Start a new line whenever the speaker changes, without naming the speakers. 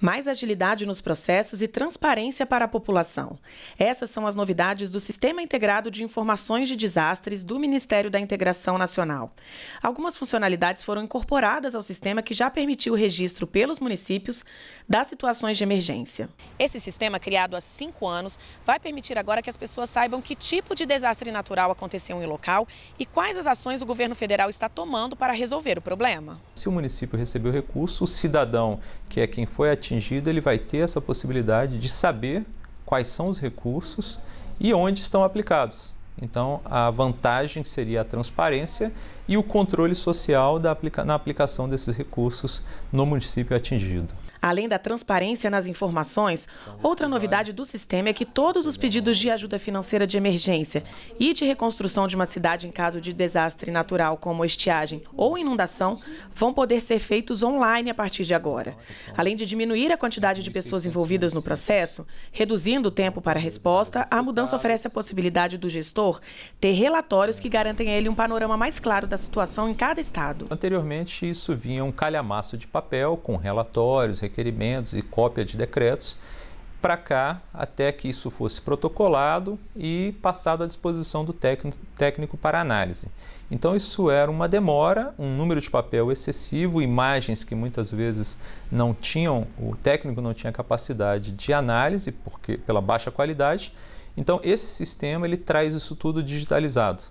Mais agilidade nos processos e transparência para a população. Essas são as novidades do Sistema Integrado de Informações de Desastres do Ministério da Integração Nacional. Algumas funcionalidades foram incorporadas ao sistema que já permitiu o registro pelos municípios das situações de emergência. Esse sistema, criado há cinco anos, vai permitir agora que as pessoas saibam que tipo de desastre natural aconteceu em local e quais as ações o governo federal está tomando para resolver o problema.
Se o município recebeu recurso, o cidadão, que é quem foi atingido, atingido, ele vai ter essa possibilidade de saber quais são os recursos e onde estão aplicados. Então, a vantagem seria a transparência e o controle social aplica na aplicação desses recursos no município atingido.
Além da transparência nas informações, então, outra novidade do sistema é que todos os pedidos né? de ajuda financeira de emergência e de reconstrução de uma cidade em caso de desastre natural, como estiagem ou inundação, vão poder ser feitos online a partir de agora. Além de diminuir a quantidade de pessoas envolvidas no processo, reduzindo o tempo para a resposta, a mudança oferece a possibilidade do gestor ter relatórios que garantem a ele um panorama mais claro da situação em
cada estado. Anteriormente, isso vinha um calhamaço de papel com relatórios, requerimentos e cópia de decretos para cá até que isso fosse protocolado e passado à disposição do técnico para análise. Então isso era uma demora, um número de papel excessivo, imagens que muitas vezes não tinham, o técnico não tinha capacidade de análise porque pela baixa qualidade. Então esse sistema ele traz isso tudo digitalizado.